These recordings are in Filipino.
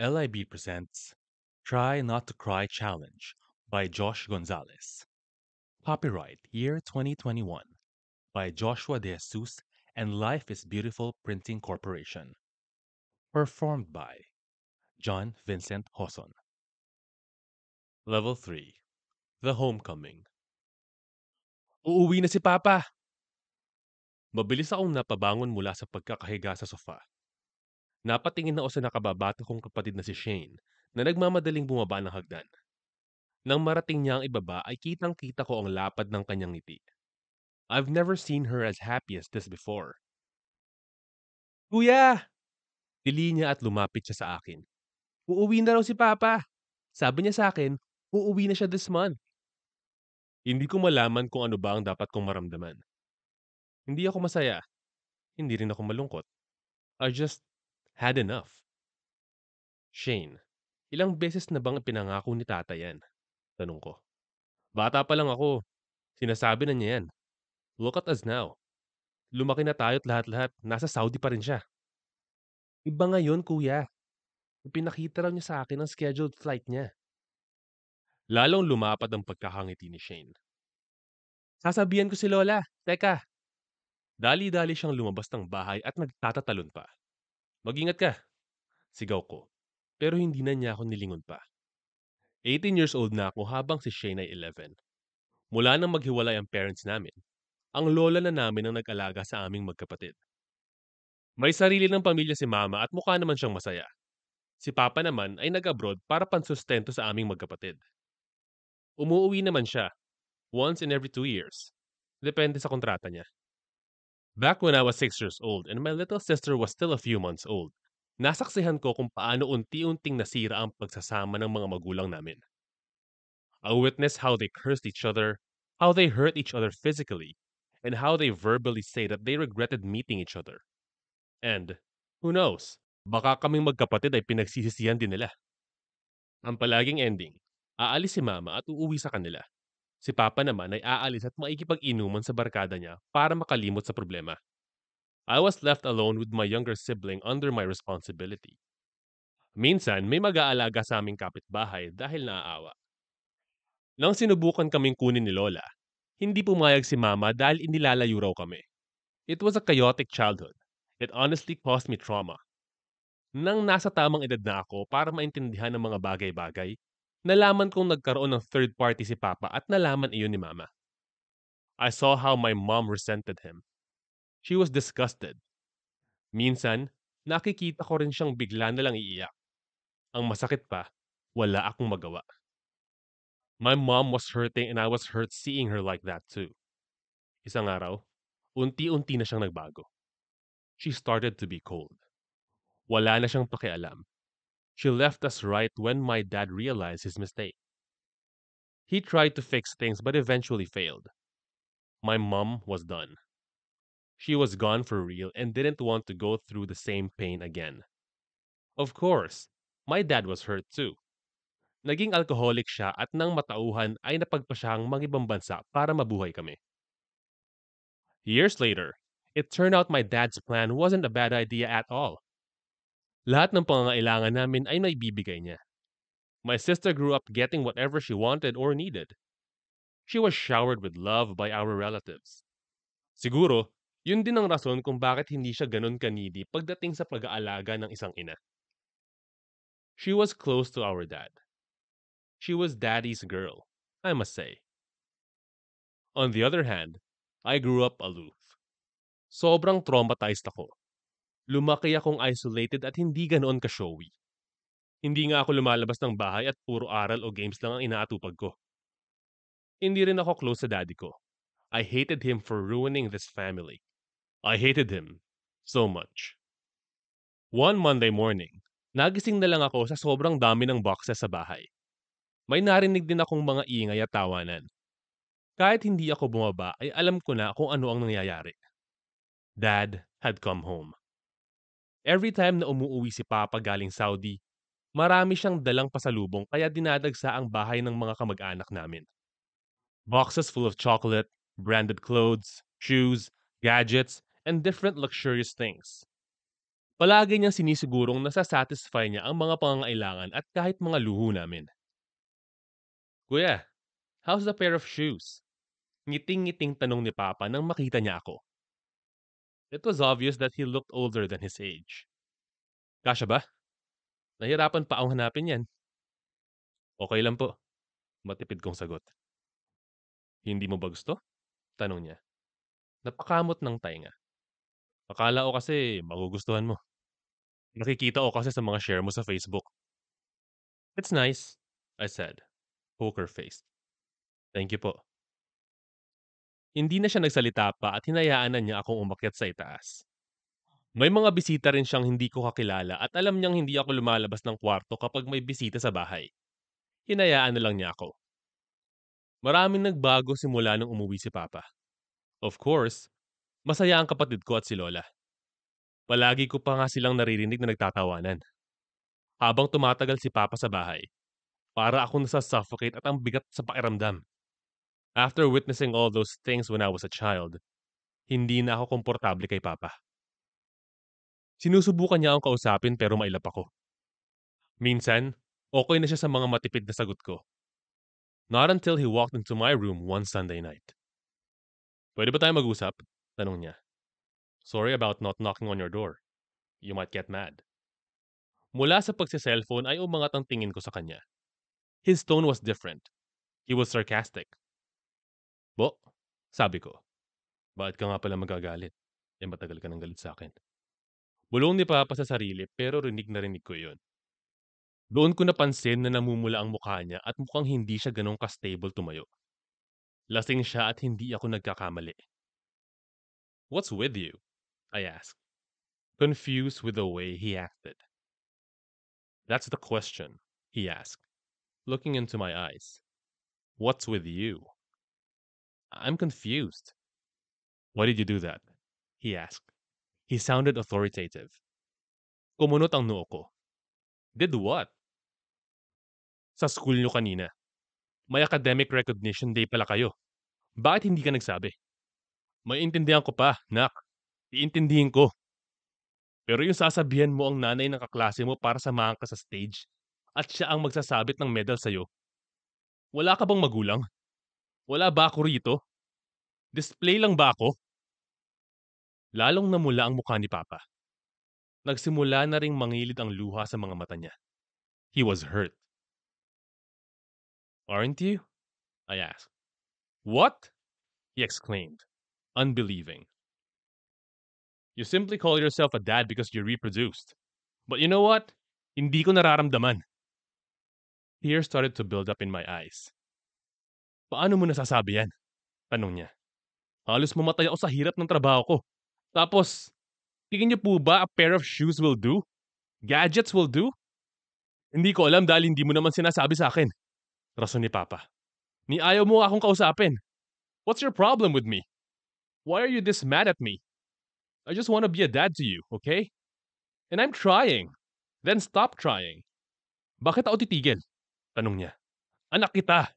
LIB presents Try Not to Cry Challenge by Josh Gonzalez. Copyright Year 2021 by Joshua De Jesus and Life is Beautiful Printing Corporation. Performed by John Vincent Hoson. Level 3 The Homecoming Uuwi na si Papa! Mabilis akong napabangon mula sa pagkakahiga sa sofa Napatingin na ako sa nakababata kong kapatid na si Shane na nagmamadaling bumaba ng hagdan. Nang marating niya ang ibaba ay kitang-kita ko ang lapad ng kanyang ngiti. I've never seen her as happy as this before. Kuya! Dili niya at lumapit siya sa akin. Uuwi na raw si Papa. Sabi niya sa akin, uuwi na siya this month. Hindi ko malaman kung ano ba ang dapat kong maramdaman. Hindi ako masaya. Hindi rin ako malungkot. I just Had enough. Shane, ilang beses na bang pinangako ni tata yan? Tanong ko. Bata pa lang ako. Sinasabi na niya yan. Look at us now. Lumaki na tayo't lahat-lahat. Nasa Saudi pa rin siya. Iba ngayon, kuya. Pinakita raw niya sa akin ang scheduled flight niya. Lalong lumapad ang pagkakangiti ni Shane. Sasabihan ko si Lola. Teka. Dali-dali siyang lumabas ng bahay at nagtatatalon pa. Mag-ingat ka, sigaw ko. Pero hindi na niya ako nilingon pa. 18 years old na ako habang si Shane ay 11. Mula nang maghiwalay ang parents namin, ang lola na namin ang nag-alaga sa aming magkapatid. May sarili ng pamilya si mama at mukha naman siyang masaya. Si papa naman ay nag-abroad para pansustento sa aming magkapatid. Umuuwi naman siya, once in every two years. Depende sa kontrata niya. Back when I was 6 years old and my little sister was still a few months old, nasaksihan ko kung paano unti-unting nasira ang pagsasama ng mga magulang namin. I witnessed how they cursed each other, how they hurt each other physically, and how they verbally say that they regretted meeting each other. And, who knows, baka kaming magkapatid ay pinagsisisihan din nila. Ang palaging ending, aalis si mama at uuwi sa kanila. Si Papa naman ay aalis at maikipag-inuman sa barkada niya para makalimot sa problema. I was left alone with my younger sibling under my responsibility. Minsan, may mag-aalaga sa aming kapitbahay dahil naaawa. Nang sinubukan kaming kunin ni Lola, hindi pumayag si Mama dahil inilalayo raw kami. It was a chaotic childhood. It honestly caused me trauma. Nang nasa tamang edad na ako para maintindihan ng mga bagay-bagay, Nalaman kong nagkaroon ng third party si Papa at nalaman iyon ni Mama. I saw how my mom resented him. She was disgusted. Minsan, nakikita ko rin siyang bigla na lang iiyak. Ang masakit pa, wala akong magawa. My mom was hurting and I was hurt seeing her like that too. Isang araw, unti-unti na siyang nagbago. She started to be cold. Wala na siyang pakialam She left us right when my dad realized his mistake. He tried to fix things but eventually failed. My mom was done. She was gone for real and didn't want to go through the same pain again. Of course, my dad was hurt too. Naging alcoholic siya at nang matauhan ay napagpa siyang mangibang bansa para mabuhay kami. Years later, it turned out my dad's plan wasn't a bad idea at all. Lahat ng pangangailangan namin ay may bibigay niya. My sister grew up getting whatever she wanted or needed. She was showered with love by our relatives. Siguro, yun din ang rason kung bakit hindi siya ganun kanidi pagdating sa pag-aalaga ng isang ina. She was close to our dad. She was daddy's girl, I must say. On the other hand, I grew up aloof. Sobrang traumatized ako lumaki akong isolated at hindi ganoon ka-showy. Hindi nga ako lumalabas ng bahay at puro aral o games lang ang inaatupag ko. Hindi rin ako close sa daddy ko. I hated him for ruining this family. I hated him so much. One Monday morning, nagising na lang ako sa sobrang dami ng boxes sa bahay. May narinig din akong mga ingay at tawanan. Kahit hindi ako bumaba ay alam ko na kung ano ang nangyayari. Dad had come home. Every time na umuwi si Papa galing Saudi, marami siyang dalang pasalubong kaya dinadagsa ang bahay ng mga kamag-anak namin. Boxes full of chocolate, branded clothes, shoes, gadgets, and different luxurious things. Palagi niyang sinisigurong nasasatisfy niya ang mga pangangailangan at kahit mga luho namin. Kuya, how's the pair of shoes? Ngiting-ngiting tanong ni Papa nang makita niya ako. It was obvious that he looked older than his age. Kasya ba? Nahirapan pa akong hanapin yan. Okay lang po. Matipid kong sagot. Hindi mo ba gusto? Tanong niya. Napakamot ng tainga. Akala ko kasi magugustuhan mo. Nakikita ko kasi sa mga share mo sa Facebook. It's nice, I said, poker-faced. Thank you po. Hindi na siya nagsalita pa at hinayaan na niya akong umakyat sa itaas. May mga bisita rin siyang hindi ko kakilala at alam niyang hindi ako lumalabas ng kwarto kapag may bisita sa bahay. Hinayaan na lang niya ako. Maraming nagbago simula nang umuwi si Papa. Of course, masaya ang kapatid ko at si Lola. Palagi ko pa nga silang naririnig na nagtatawanan. Habang tumatagal si Papa sa bahay, para akong nasa suffocate at ang bigat sa pakiramdam. After witnessing all those things when I was a child, hindi na ako komportable kay papa. Sinusubukan niya akong kausapin pero mailap ako. Minsan, okay na siya sa mga matipid na sagot ko. Not until he walked into my room one Sunday night. Pwede ba tayo mag-usap? Tanong niya. Sorry about not knocking on your door. You might get mad. Mula sa pagsiselfone ay umangat ang tingin ko sa kanya. His tone was different. He was sarcastic. Bo, sabi ko. Bakit ka nga pala magagalit? Eh matagal ka nang galit sa akin. Bulong ni Papa sa sarili pero rinig na rinig ko yun. Doon ko napansin na namumula ang mukha niya at mukhang hindi siya ganong ka-stable tumayo. Lasing siya at hindi ako nagkakamali. What's with you? I asked, confused with the way he acted. That's the question, he asked, looking into my eyes. What's with you? I'm confused. Why did you do that? He asked. He sounded authoritative. Kumunot ang noo ko. Did what? Sa school nyo kanina. May academic recognition day pala kayo. Bakit hindi ka nagsabi? Maiintindihan ko pa, nak. Iintindihin ko. Pero yung sasabihan mo ang nanay ng kaklase mo para samahan ka sa stage at siya ang magsasabit ng medal sa'yo, wala ka bang magulang? Wala ba ako rito? Display lang ba ako? Lalong namula ang mukha ni Papa. Nagsimula na ring mangilid ang luha sa mga mata niya. He was hurt. Aren't you? I asked. What? He exclaimed, unbelieving. You simply call yourself a dad because you reproduced. But you know what? Hindi ko nararamdaman. Tears started to build up in my eyes. Paano mo nasasabi yan? Tanong niya. Halos mamatay ako sa hirap ng trabaho ko. Tapos, tingin niyo po ba a pair of shoes will do? Gadgets will do? Hindi ko alam dahil hindi mo naman sinasabi sa akin. Rason ni Papa. Ni ayaw mo akong kausapin. What's your problem with me? Why are you this mad at me? I just want to be a dad to you, okay? And I'm trying. Then stop trying. Bakit ako titigil? Tanong niya. Anak kita.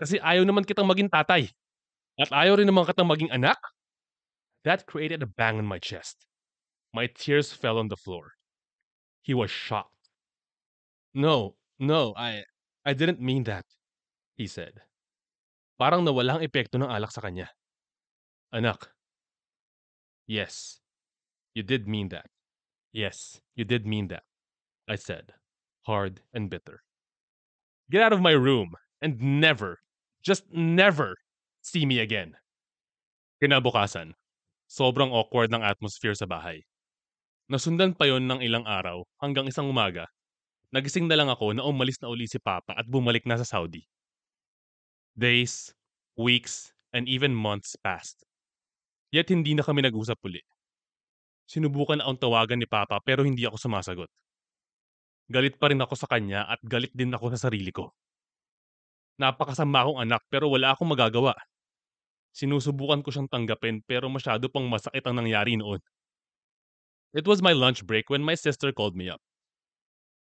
Kasi ayaw naman kitang maging tatay. At ayaw rin naman kitang maging anak. That created a bang in my chest. My tears fell on the floor. He was shocked. No, no, I, I didn't mean that, he said. Parang nawala ang epekto ng alak sa kanya. Anak. Yes, you did mean that. Yes, you did mean that, I said, hard and bitter. Get out of my room and never just never see me again. Kinabukasan, sobrang awkward ng atmosphere sa bahay. Nasundan pa yon ng ilang araw hanggang isang umaga. Nagising na lang ako na umalis na uli si Papa at bumalik na sa Saudi. Days, weeks, and even months passed. Yet hindi na kami nag-usap uli. Sinubukan na akong tawagan ni Papa pero hindi ako sumasagot. Galit pa rin ako sa kanya at galit din ako sa sarili ko. Napakasama kong anak pero wala akong magagawa. Sinusubukan ko siyang tanggapin pero masyado pang masakit ang nangyari noon. It was my lunch break when my sister called me up.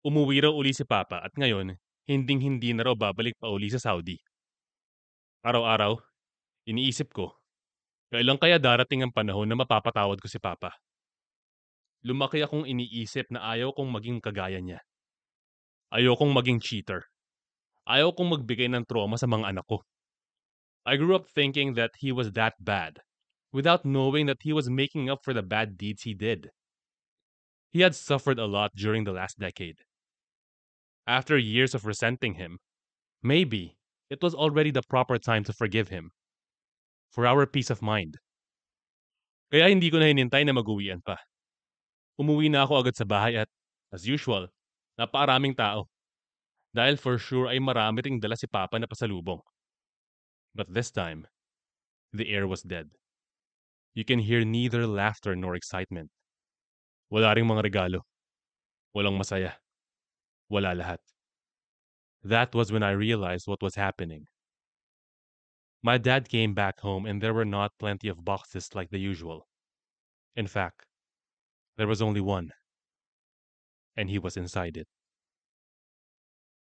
Umuwi raw uli si Papa at ngayon, hinding-hindi na raw babalik pa uli sa Saudi. Araw-araw, iniisip ko, kailan kaya darating ang panahon na mapapatawad ko si Papa? Lumaki akong iniisip na ayaw kong maging kagaya niya. Ayaw kong maging cheater. Ayaw kong magbigay ng trauma sa mga anak ko. I grew up thinking that he was that bad, without knowing that he was making up for the bad deeds he did. He had suffered a lot during the last decade. After years of resenting him, maybe it was already the proper time to forgive him. For our peace of mind. Kaya hindi ko na hinintay na mag-uwian pa. Umuwi na ako agad sa bahay at, as usual, naparaming tao. Dahil for sure ay marami ring dala si Papa na pasalubong. But this time, the air was dead. You can hear neither laughter nor excitement. Wala ring mga regalo. Walang masaya. Wala lahat. That was when I realized what was happening. My dad came back home and there were not plenty of boxes like the usual. In fact, there was only one. And he was inside it.